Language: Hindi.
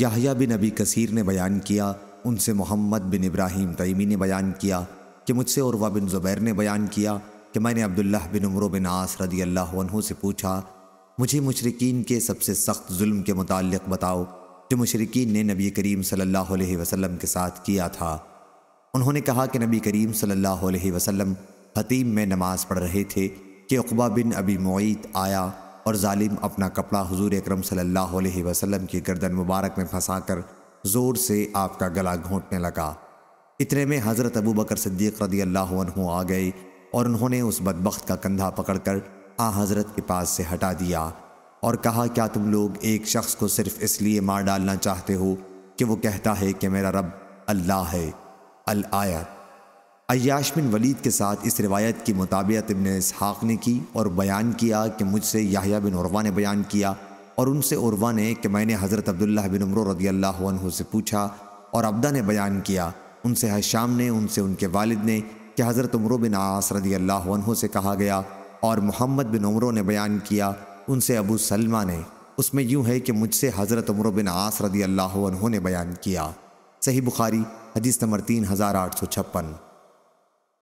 याहिया बिन नबी कसीर ने बयान किया उनसे मोहम्मद बिन इब्राहिम तईमी ने बयान किया कि मुझसे औरवा बिन ज़ुबैर ने बयान किया कि मैंने अब्दुल्लाह बिन उमर बिन आस रदी अल्लाह से पूछा मुझे मशरकिन के सबसे सख्त जुल्म के मुतालिक बताओ जो मशरकिन ने नबी करीम सल्लल्लाहु अलैहि वसल्लम के साथ किया था उन्होंने कहा कि नबी करीम सल्लल्लाहु अलैहि वसल्लम हतीम में नमाज़ पढ़ रहे थे कि उकबा बिन अबी मोईत आया और ालिम अपना कपड़ा हजूर अक्रम सल्लल्लाहु अलैहि की गर्दन मुबारक में फंसा कर ज़ोर से आपका गला घोंटने लगा इतने में हज़रत अबू बकर सिद्दीक रदी अल्लाह आ गए और उन्होंने उस बदबख्त का कंधा पकड़कर आ हज़रत के पास से हटा दिया और कहा क्या तुम लोग एक शख्स को सिर्फ इसलिए मार डालना चाहते हो कि वो कहता है कि मेरा रब अल्लाह है अल आयत अयाश बिन वलीद के साथ इस रिवायत की मुताबियत इबन इसहाक़ ने की और बयान किया कि मुझसे याहिया बिन उरवा ने बयान किया और उनसे उरवा ने कि मैंने हज़रत अब्दुल्ला बिन उमर रदी अल्लाह से पूछा और अब्दा ने बयान किया उनसे हशाम ने उनसे उनके वालिद ने कि हज़रत उम्र बिन आस रदी अल्लाह से कहा गया और मोहम्मद बिन उमरों ने बयान किया उनसे अबू सलमा ने उसमें यूँ है कि मुझसे हज़रत उम्र बिन आस रदी अल्लाह ने बयान किया सही बुखारी हदीस नंबर तीन हज़ार आठ सौ छप्पन